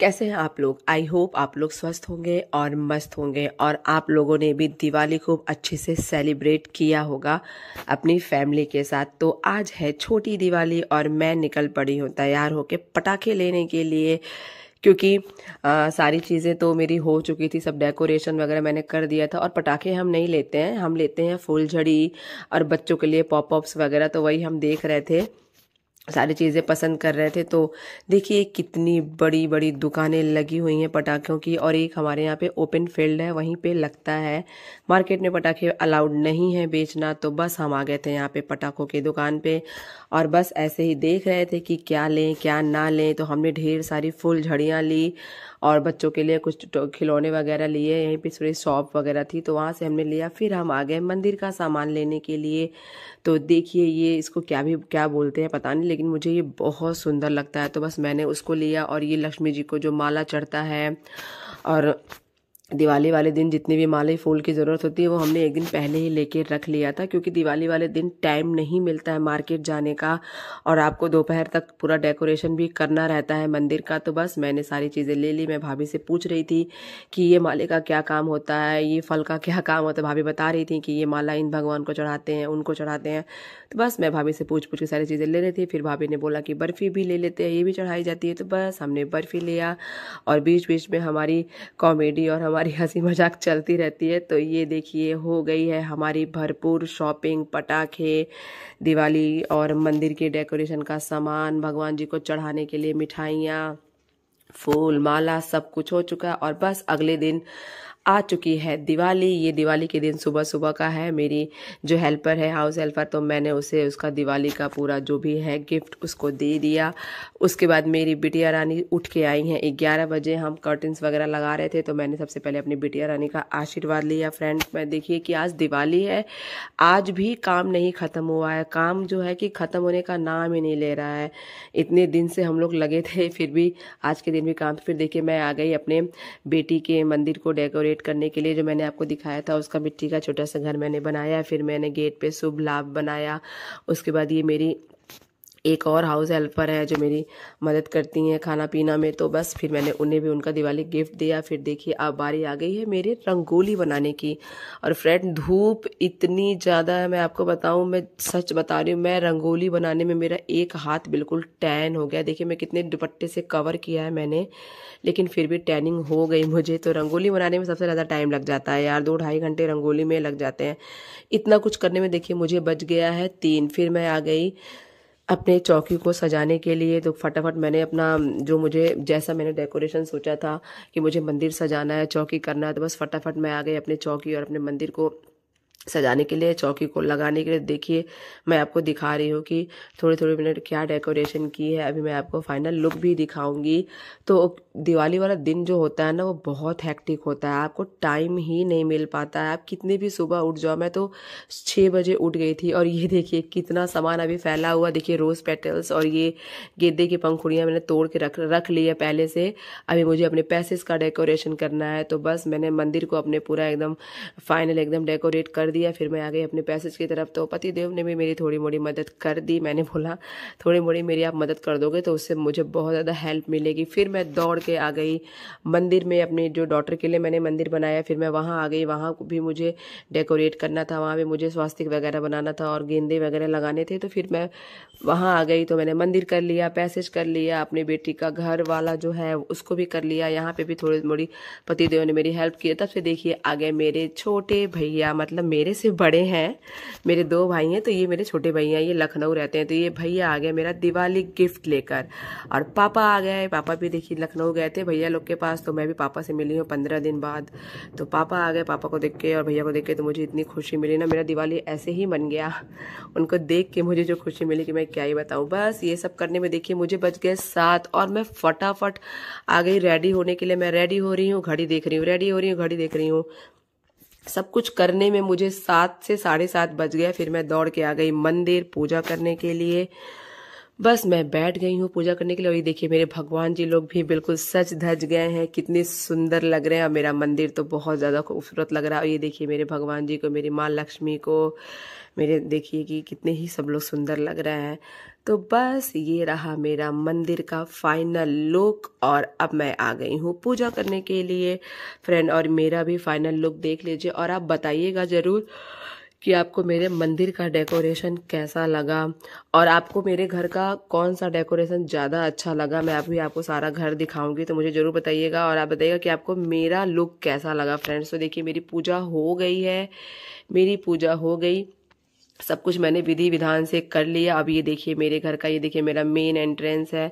कैसे हैं आप लोग आई होप आप लोग स्वस्थ होंगे और मस्त होंगे और आप लोगों ने भी दिवाली खूब अच्छे से सेलिब्रेट किया होगा अपनी फैमिली के साथ तो आज है छोटी दिवाली और मैं निकल पड़ी हूँ तैयार होके पटाखे लेने के लिए क्योंकि आ, सारी चीज़ें तो मेरी हो चुकी थी सब डेकोरेशन वगैरह मैंने कर दिया था और पटाखे हम नहीं लेते हैं हम लेते हैं फूलझड़ी और बच्चों के लिए पॉपअप्स वगैरह तो वही हम देख रहे थे सारी चीज़ें पसंद कर रहे थे तो देखिए कितनी बड़ी बड़ी दुकानें लगी हुई हैं पटाखों की और एक हमारे यहाँ पे ओपन फील्ड है वहीं पे लगता है मार्केट में पटाखे अलाउड नहीं है बेचना तो बस हम आ गए थे यहाँ पे पटाखों की दुकान पे और बस ऐसे ही देख रहे थे कि क्या लें क्या ना लें तो हमने ढेर सारी फूल झड़ियाँ ली और बच्चों के लिए कुछ खिलौने वगैरह लिए यहीं पर थोड़ी शॉप वगैरह थी तो वहाँ से हमने लिया फिर हम आ गए मंदिर का सामान लेने के लिए तो देखिए ये इसको क्या भी क्या बोलते हैं पता नहीं लेकिन मुझे ये बहुत सुंदर लगता है तो बस मैंने उसको लिया और ये लक्ष्मी जी को जो माला चढ़ता है और दिवाली वाले दिन जितनी भी माले फूल की ज़रूरत होती है वो हमने एक दिन पहले ही लेके रख लिया था क्योंकि दिवाली वाले दिन टाइम नहीं मिलता है मार्केट जाने का और आपको दोपहर तक पूरा डेकोरेशन भी करना रहता है मंदिर का तो बस मैंने सारी चीज़ें ले ली मैं भाभी से पूछ रही थी कि ये माले का क्या काम होता है ये फल का क्या काम होता है भाभी बता रही थी कि ये माला इन भगवान को चढ़ाते हैं उनको चढ़ाते हैं तो बस मैं भाभी से पूछ पूछ के सारी चीज़ें ले रही थी फिर भाभी ने बोला कि बर्फ़ी भी ले लेते हैं ये भी चढ़ाई जाती है तो बस हमने बर्फ़ी लिया और बीच बीच में हमारी कॉमेडी और हमारे हमारी हंसी मजाक चलती रहती है तो ये देखिए हो गई है हमारी भरपूर शॉपिंग पटाखे दिवाली और मंदिर के डेकोरेशन का सामान भगवान जी को चढ़ाने के लिए मिठाइयाँ फूल माला सब कुछ हो चुका है और बस अगले दिन आ चुकी है दिवाली ये दिवाली के दिन सुबह सुबह का है मेरी जो हेल्पर है हाउस हेल्पर तो मैंने उसे उसका दिवाली का पूरा जो भी है गिफ्ट उसको दे दिया उसके बाद मेरी बिटिया रानी उठ के आई हैं ग्यारह बजे हम कर्टन्स वगैरह लगा रहे थे तो मैंने सबसे पहले अपनी बिटिया रानी का आशीर्वाद लिया फ्रेंड मैं देखिए कि आज दिवाली है आज भी काम नहीं ख़त्म हुआ है काम जो है कि ख़त्म होने का नाम ही नहीं ले रहा है इतने दिन से हम लोग लगे थे फिर भी आज के दिन भी काम फिर देखिए मैं आ गई अपने बेटी के मंदिर को डेकोरेट डेकोरेट करने के लिए जो मैंने आपको दिखाया था उसका मिट्टी का छोटा सा घर मैंने बनाया फिर मैंने गेट पे शुभ लाभ बनाया उसके बाद ये मेरी एक और हाउस हेल्पर है जो मेरी मदद करती हैं खाना पीना में तो बस फिर मैंने उन्हें भी उनका दिवाली गिफ्ट दिया फिर देखिए अब बारी आ गई है मेरे रंगोली बनाने की और फ्रेंड धूप इतनी ज़्यादा है मैं आपको बताऊं मैं सच बता रही हूँ मैं रंगोली बनाने में मेरा एक हाथ बिल्कुल टैन हो गया देखिए मैं कितने दुपट्टे से कवर किया है मैंने लेकिन फिर भी टैनिंग हो गई मुझे तो रंगोली बनाने में सबसे ज़्यादा टाइम लग जाता है यार दो ढाई घंटे रंगोली में लग जाते हैं इतना कुछ करने में देखिए मुझे बच गया है तीन फिर मैं आ गई अपने चौकी को सजाने के लिए तो फटाफट मैंने अपना जो मुझे जैसा मैंने डेकोरेशन सोचा था कि मुझे मंदिर सजाना है चौकी करना है तो बस फटाफट मैं आ गई अपने चौकी और अपने मंदिर को सजाने के लिए चौकी को लगाने के लिए देखिए मैं आपको दिखा रही हूँ कि थोड़े थोड़े मिनट क्या डेकोरेशन की है अभी मैं आपको फाइनल लुक भी दिखाऊंगी तो दिवाली वाला दिन जो होता है ना वो बहुत हैक्टिक होता है आपको टाइम ही नहीं मिल पाता है आप कितने भी सुबह उठ जाओ मैं तो छः बजे उठ गई थी और ये देखिए कितना सामान अभी फैला हुआ देखिए रोज़ पेटल्स और ये गेंदे की पंखुड़ियाँ मैंने तोड़ के रख रख ली है पहले से अभी मुझे अपने पैसेस का डेकोरेशन करना है तो बस मैंने मंदिर को अपने पूरा एकदम फाइनल एकदम डेकोरेट कर दिया फिर मैं आ गई अपने पैसेज की तरफ तो पति देव ने भी मेरी थोड़ी मोड़ी मदद कर दी मैंने बोला थोड़ी मोड़ी मेरी आप मदद कर दोगे तो उससे मुझे बहुत ज़्यादा हेल्प मिलेगी फिर मैं दौड़ के आ गई मंदिर में अपने जो डॉटर के लिए मैंने मंदिर बनाया फिर मैं वहाँ आ गई वहाँ भी मुझे डेकोरेट करना था वहाँ भी मुझे स्वास्थ्य वगैरह बनाना था और गेंदे वगैरह लगाने थे तो फिर मैं वहाँ आ गई तो मैंने मंदिर कर लिया पैसेज कर लिया अपनी बेटी का घर वाला जो है उसको भी कर लिया यहाँ पे भी थोड़ी मोड़ी पतिदेव ने मेरी हेल्प की तब से देखिए आगे मेरे छोटे भैया मतलब मेरे मेरे से बड़े हैं मेरे दो भाई हैं तो ये मेरे छोटे भाई हैं ये लखनऊ रहते हैं तो ये भैया आ गया मेरा दिवाली गिफ्ट लेकर और पापा आ गए पापा भी देखिए लखनऊ गए थे भैया लोग के पास तो मैं भी पापा से मिली हूँ पंद्रह दिन बाद तो पापा आ गए पापा को देख के और भैया को देख के तो मुझे इतनी खुशी मिली ना मेरा दिवाली ऐसे ही बन गया उनको देख के मुझे जो खुशी मिली कि मैं क्या ही बताऊँ बस ये सब करने में देखिए मुझे बच गए सात और मैं फटाफट आ गई रेडी होने के लिए मैं रेडी हो रही हूँ घड़ी देख रही हूँ रेडी हो रही हूँ घड़ी देख रही हूँ सब कुछ करने में मुझे सात से साढ़े सात बज गया फिर मैं दौड़ के आ गई मंदिर पूजा करने के लिए बस मैं बैठ गई हूँ पूजा करने के लिए और ये देखिए मेरे भगवान जी लोग भी बिल्कुल सच धज गए हैं कितने सुंदर लग रहे हैं और मेरा मंदिर तो बहुत ज़्यादा खूबसूरत लग रहा है और ये देखिए मेरे भगवान जी को मेरी माँ लक्ष्मी को मेरे देखिए कि कितने ही सब लोग सुंदर लग रहे हैं तो बस ये रहा मेरा मंदिर का फाइनल लुक और अब मैं आ गई हूँ पूजा करने के लिए फ्रेंड और मेरा भी फाइनल लुक देख लीजिए और आप बताइएगा ज़रूर कि आपको मेरे मंदिर का डेकोरेशन कैसा लगा और आपको मेरे घर का कौन सा डेकोरेशन ज़्यादा अच्छा लगा मैं अभी आपको सारा घर दिखाऊंगी तो मुझे ज़रूर बताइएगा और आप बताइएगा कि आपको मेरा लुक कैसा लगा फ्रेंड्स तो देखिए मेरी पूजा हो गई है मेरी पूजा हो गई सब कुछ मैंने विधि विधान से कर लिया अब ये देखिए मेरे घर का ये देखिए मेरा मेन एंट्रेंस है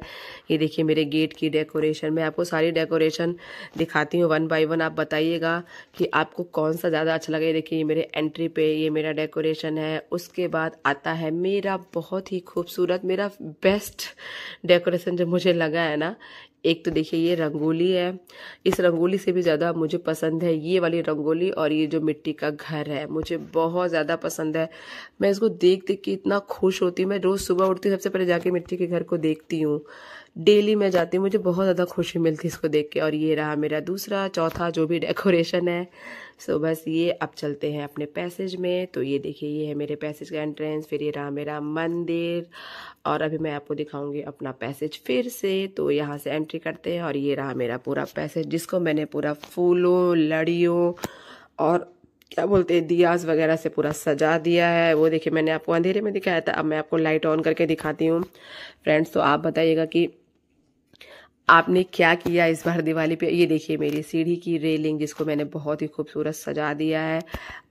ये देखिए मेरे गेट की डेकोरेशन मैं आपको सारी डेकोरेशन दिखाती हूँ वन बाय वन आप बताइएगा कि आपको कौन सा ज़्यादा अच्छा लगा ये देखिए ये मेरे एंट्री पे ये मेरा डेकोरेशन है उसके बाद आता है मेरा बहुत ही खूबसूरत मेरा बेस्ट डेकोरेशन जो मुझे लगा है ना एक तो देखिए ये रंगोली है इस रंगोली से भी ज़्यादा मुझे पसंद है ये वाली रंगोली और ये जो मिट्टी का घर है मुझे बहुत ज़्यादा पसंद है मैं इसको देख देख के इतना खुश होती हूँ मैं रोज़ सुबह उठती हूँ सबसे पहले जाके मिट्टी के घर को देखती हूँ डेली मैं जाती हूँ मुझे बहुत ज़्यादा खुशी मिलती है इसको देख के और ये रहा मेरा दूसरा चौथा जो भी डेकोरेशन है सो so बस ये अब चलते हैं अपने पैसेज में तो ये देखिए ये है मेरे पैसेज का एंट्रेंस फिर ये रहा मेरा मंदिर और अभी मैं आपको दिखाऊंगी अपना पैसेज फिर से तो यहाँ से एंट्री करते हैं और ये रहा मेरा पूरा पैसेज जिसको मैंने पूरा फूलों लड़ियों और क्या बोलते हैं दियाज वगैरह से पूरा सजा दिया है वो देखिए मैंने आपको अंधेरे में दिखाया था अब मैं आपको लाइट ऑन करके दिखाती हूँ फ्रेंड्स तो आप बताइएगा कि आपने क्या किया इस बार दिवाली पे ये देखिए मेरी सीढ़ी की रेलिंग जिसको मैंने बहुत ही खूबसूरत सजा दिया है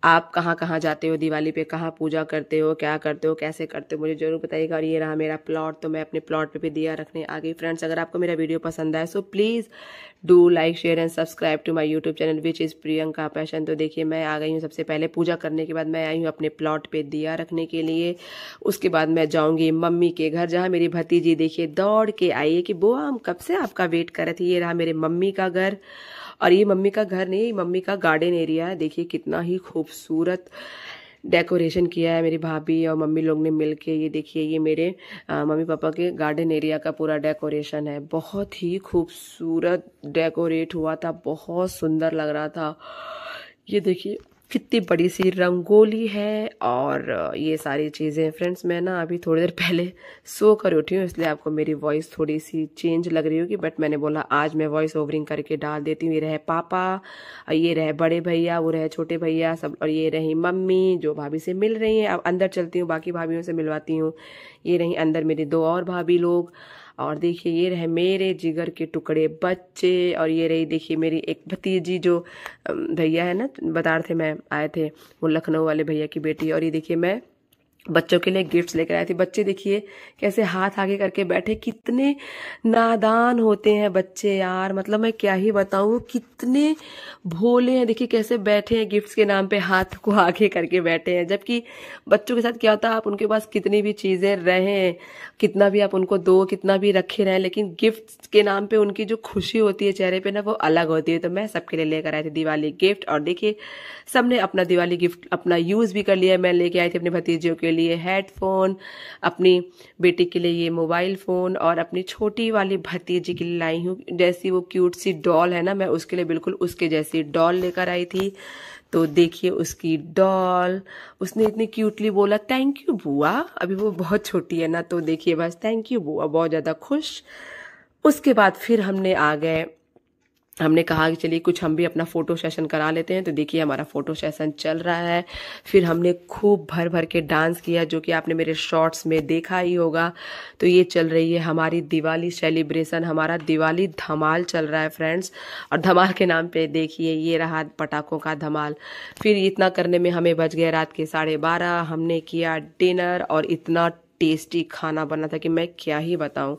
आप कहाँ कहाँ जाते हो दिवाली पे कहाँ पूजा करते हो क्या करते हो कैसे करते हो मुझे ज़रूर बताइएगा और ये रहा मेरा प्लॉट तो मैं अपने प्लॉट पे भी दिया रखने आ गई फ्रेंड्स अगर आपको मेरा वीडियो पसंद आए so please do like share and subscribe to my YouTube channel which is Priyanka passion तो देखिए मैं आ गई हूँ सबसे पहले पूजा करने के बाद मैं आई हूँ अपने प्लॉट पर दिया रखने के लिए उसके बाद मैं जाऊँगी मम्मी के घर जहाँ मेरी भतीजी देखिए दौड़ के आई है कि बो आम कब से आपका वेट कर रहे थे ये रहा मेरे मम्मी का घर और ये मम्मी का घर नहीं मम्मी का गार्डन एरिया है देखिए कितना ही खूबसूरत डेकोरेशन किया है मेरी भाभी और मम्मी लोग ने मिल के ये देखिए ये मेरे आ, मम्मी पापा के गार्डन एरिया का पूरा डेकोरेशन है बहुत ही खूबसूरत डेकोरेट हुआ था बहुत सुंदर लग रहा था ये देखिए कितनी बड़ी सी रंगोली है और ये सारी चीज़ें फ्रेंड्स मैं ना अभी थोड़ी देर पहले सो कर उठी हूँ इसलिए आपको मेरी वॉइस थोड़ी सी चेंज लग रही होगी बट मैंने बोला आज मैं वॉइस ओवरिंग करके डाल देती हूँ ये रहे पापा ये रहे बड़े भैया वो रहे छोटे भैया सब और ये रही मम्मी जो भाभी से मिल रही हैं अब अंदर चलती हूँ बाकी भाभीियों से मिलवाती हूँ ये रही अंदर मेरी दो और भाभी लोग और देखिए ये रहे मेरे जिगर के टुकड़े बच्चे और ये रही देखिए मेरी एक भतीजी जो भैया है ना बता रहे थे मैं आए थे वो लखनऊ वाले भैया की बेटी और ये देखिए मैं बच्चों के लिए गिफ्ट्स लेकर आए थे बच्चे देखिए कैसे हाथ आगे करके बैठे कितने नादान होते हैं बच्चे यार मतलब मैं क्या ही बताऊँ कितने भोले हैं देखिए कैसे बैठे हैं गिफ्ट्स के नाम पे हाथ को आगे करके बैठे हैं जबकि बच्चों के साथ क्या होता है आप उनके पास कितनी भी चीज़ें रहें कितना भी आप उनको दो कितना भी रखे रहें लेकिन गिफ्ट के नाम पर उनकी जो खुशी होती है चेहरे पर ना वो अलग होती है तो मैं सबके लिए लेकर आई थी दिवाली गिफ्ट और देखिए सबने अपना दिवाली गिफ्ट अपना यूज़ भी कर लिया मैं लेके आई थी अपने भतीजियों के लिए लिए हेडफोन अपनी बेटी के लिए ये मोबाइल फ़ोन और अपनी छोटी वाली भतीजी के लिए लाई हूँ जैसी वो क्यूट सी डॉल है ना मैं उसके लिए बिल्कुल उसके जैसी डॉल लेकर आई थी तो देखिए उसकी डॉल उसने इतनी क्यूटली बोला थैंक यू बुआ अभी वो बहुत छोटी है ना तो देखिए बस थैंक यू बुआ बहुत ज़्यादा खुश उसके बाद फिर हमने आ गए हमने कहा कि चलिए कुछ हम भी अपना फोटो सेशन करा लेते हैं तो देखिए हमारा फोटो सेशन चल रहा है फिर हमने खूब भर भर के डांस किया जो कि आपने मेरे शॉर्ट्स में देखा ही होगा तो ये चल रही है हमारी दिवाली सेलिब्रेशन हमारा दिवाली धमाल चल रहा है फ्रेंड्स और धमाल के नाम पे देखिए ये रहा पटाखों का धमाल फिर इतना करने में हमें बच गया रात के साढ़े बारह हमने किया डिनर और इतना टेस्टी खाना बना था कि मैं क्या ही बताऊँ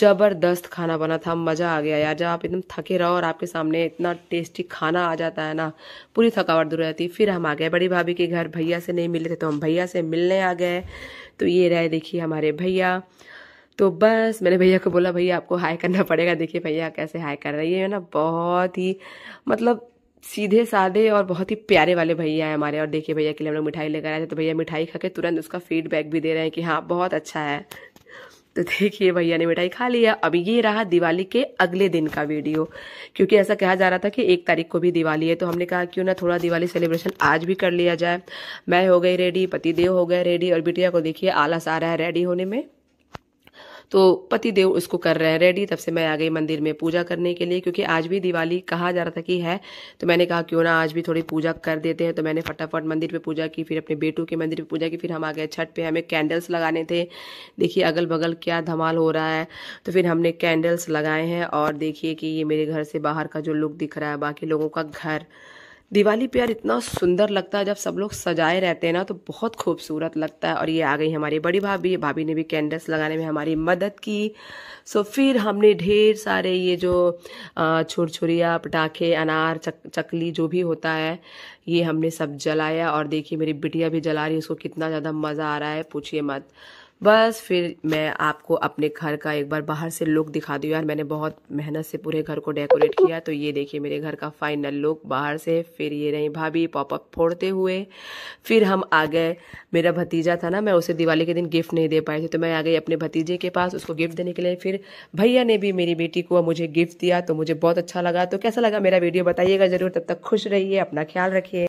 जबरदस्त खाना बना था मज़ा आ गया यार जब आप एकदम थके रहो और आपके सामने इतना टेस्टी खाना आ जाता है ना पूरी थकावट दूर रहती फिर हम आ गए बड़ी भाभी के घर भैया से नहीं मिले थे तो हम भैया से मिलने आ गए तो ये रहे देखिए हमारे भैया तो बस मैंने भैया को बोला भैया आपको हाई करना पड़ेगा देखिए भैया कैसे हाई कर रही है ना बहुत ही मतलब सीधे साधे और बहुत ही प्यारे वाले भैया हैं हमारे और देखिए भैया के लिए हम लोग मिठाई लेकर आए थे तो भैया मिठाई खा के तुरंत उसका फीडबैक भी दे रहे हैं कि हाँ बहुत अच्छा है तो देखिए भैया ने मिठाई खा लिया अब ये रहा दिवाली के अगले दिन का वीडियो क्योंकि ऐसा कहा जा रहा था कि एक तारीख को भी दिवाली है तो हमने कहा क्यों ना थोड़ा दिवाली सेलिब्रेशन आज भी कर लिया जाए मैं हो गई रेडी पतिदेव हो गए रेडी और बिटिया को देखिए आलस आ रहा है रेडी होने में तो पति देव उसको कर रहे हैं रेडी तब से मैं आ गई मंदिर में पूजा करने के लिए क्योंकि आज भी दिवाली कहा जा रहा था कि है तो मैंने कहा क्यों ना आज भी थोड़ी पूजा कर देते हैं तो मैंने फटाफट मंदिर पे पूजा की फिर अपने बेटू के मंदिर पर पूजा की फिर हम आ गए छठ पे हमें कैंडल्स लगाने थे देखिए अगल बगल क्या धमाल हो रहा है तो फिर हमने कैंडल्स लगाए हैं और देखिए कि ये मेरे घर से बाहर का जो लुक दिख रहा है बाकी लोगों का घर दिवाली प्यार यार इतना सुंदर लगता है जब सब लोग सजाए रहते हैं ना तो बहुत खूबसूरत लगता है और ये आ गई हमारी बड़ी भाभी भाभी ने भी कैंडल्स लगाने में हमारी मदद की सो फिर हमने ढेर सारे ये जो छुरछुरिया पटाखे अनार चक, चकली जो भी होता है ये हमने सब जलाया और देखिए मेरी बिटिया भी जला रही है उसको कितना ज़्यादा मज़ा आ रहा है पूछिए मत बस फिर मैं आपको अपने घर का एक बार बाहर से लुक दिखा दूँ यार मैंने बहुत मेहनत से पूरे घर को डेकोरेट किया तो ये देखिए मेरे घर का फाइनल लुक बाहर से फिर ये रही भाभी पॉपअप फोड़ते हुए फिर हम आ गए मेरा भतीजा था ना मैं उसे दिवाली के दिन गिफ्ट नहीं दे पाई थी तो मैं आ गई अपने भतीजे के पास उसको गिफ्ट देने के लिए फिर भैया ने भी मेरी बेटी को मुझे गिफ्ट दिया तो मुझे बहुत अच्छा लगा तो कैसा लगा मेरा वीडियो बताइएगा ज़रूर तब तक खुश रहिए अपना ख्याल रखिए